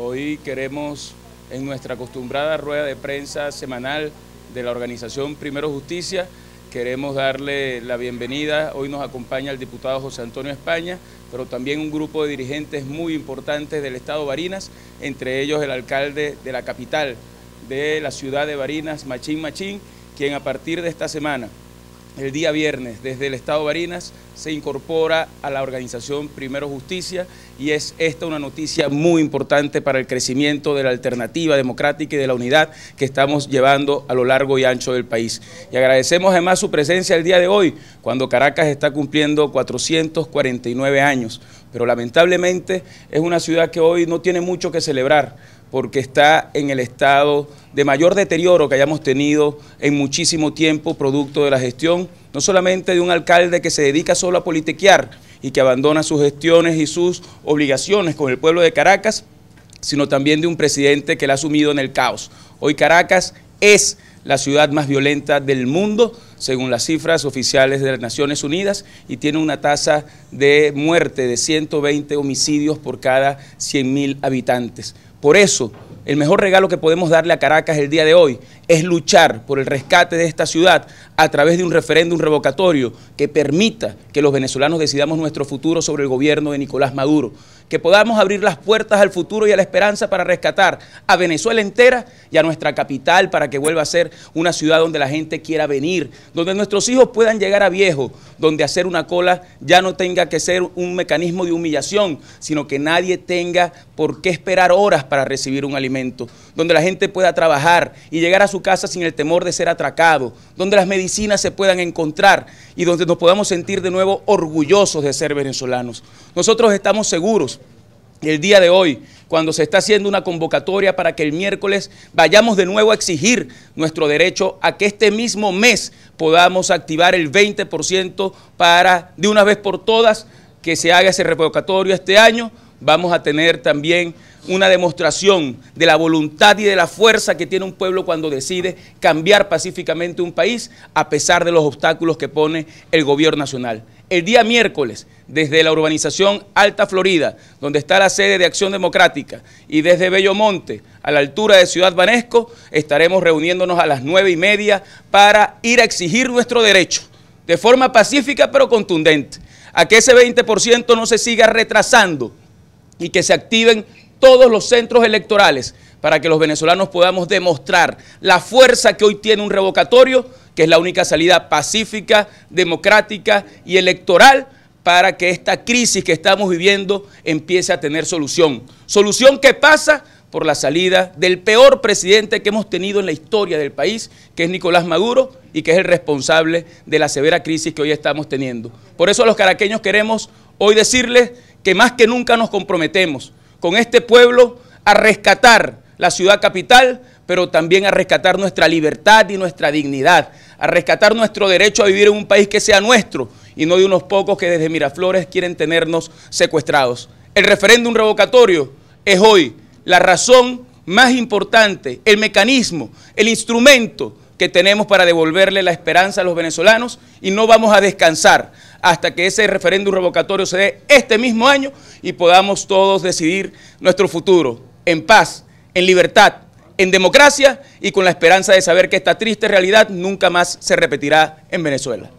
Hoy queremos, en nuestra acostumbrada rueda de prensa semanal de la organización Primero Justicia, queremos darle la bienvenida. Hoy nos acompaña el diputado José Antonio España, pero también un grupo de dirigentes muy importantes del Estado Barinas, entre ellos el alcalde de la capital de la ciudad de Barinas, Machín Machín, quien a partir de esta semana el día viernes desde el Estado Barinas se incorpora a la organización Primero Justicia y es esta una noticia muy importante para el crecimiento de la alternativa democrática y de la unidad que estamos llevando a lo largo y ancho del país. Y agradecemos además su presencia el día de hoy, cuando Caracas está cumpliendo 449 años, pero lamentablemente es una ciudad que hoy no tiene mucho que celebrar porque está en el estado de mayor deterioro que hayamos tenido en muchísimo tiempo, producto de la gestión, no solamente de un alcalde que se dedica solo a politiquear y que abandona sus gestiones y sus obligaciones con el pueblo de Caracas, sino también de un presidente que la ha sumido en el caos. Hoy Caracas es la ciudad más violenta del mundo, según las cifras oficiales de las Naciones Unidas, y tiene una tasa de muerte de 120 homicidios por cada 100.000 habitantes. Por eso, el mejor regalo que podemos darle a Caracas el día de hoy es luchar por el rescate de esta ciudad a través de un referéndum revocatorio que permita que los venezolanos decidamos nuestro futuro sobre el gobierno de Nicolás Maduro que podamos abrir las puertas al futuro y a la esperanza para rescatar a Venezuela entera y a nuestra capital para que vuelva a ser una ciudad donde la gente quiera venir, donde nuestros hijos puedan llegar a viejo, donde hacer una cola ya no tenga que ser un mecanismo de humillación, sino que nadie tenga por qué esperar horas para recibir un alimento, donde la gente pueda trabajar y llegar a su casa sin el temor de ser atracado, donde las medicinas se puedan encontrar y donde nos podamos sentir de nuevo orgullosos de ser venezolanos. Nosotros estamos seguros el día de hoy, cuando se está haciendo una convocatoria para que el miércoles vayamos de nuevo a exigir nuestro derecho a que este mismo mes podamos activar el 20% para, de una vez por todas, que se haga ese revocatorio este año vamos a tener también una demostración de la voluntad y de la fuerza que tiene un pueblo cuando decide cambiar pacíficamente un país a pesar de los obstáculos que pone el gobierno nacional. El día miércoles, desde la urbanización Alta Florida, donde está la sede de Acción Democrática, y desde Bello Monte, a la altura de Ciudad Vanesco, estaremos reuniéndonos a las nueve y media para ir a exigir nuestro derecho, de forma pacífica pero contundente, a que ese 20% no se siga retrasando y que se activen todos los centros electorales para que los venezolanos podamos demostrar la fuerza que hoy tiene un revocatorio, que es la única salida pacífica, democrática y electoral para que esta crisis que estamos viviendo empiece a tener solución. Solución que pasa por la salida del peor presidente que hemos tenido en la historia del país, que es Nicolás Maduro y que es el responsable de la severa crisis que hoy estamos teniendo. Por eso a los caraqueños queremos hoy decirles que más que nunca nos comprometemos con este pueblo a rescatar la ciudad capital, pero también a rescatar nuestra libertad y nuestra dignidad, a rescatar nuestro derecho a vivir en un país que sea nuestro y no de unos pocos que desde Miraflores quieren tenernos secuestrados. El referéndum revocatorio es hoy la razón más importante, el mecanismo, el instrumento que tenemos para devolverle la esperanza a los venezolanos y no vamos a descansar hasta que ese referéndum revocatorio se dé este mismo año y podamos todos decidir nuestro futuro en paz, en libertad, en democracia y con la esperanza de saber que esta triste realidad nunca más se repetirá en Venezuela.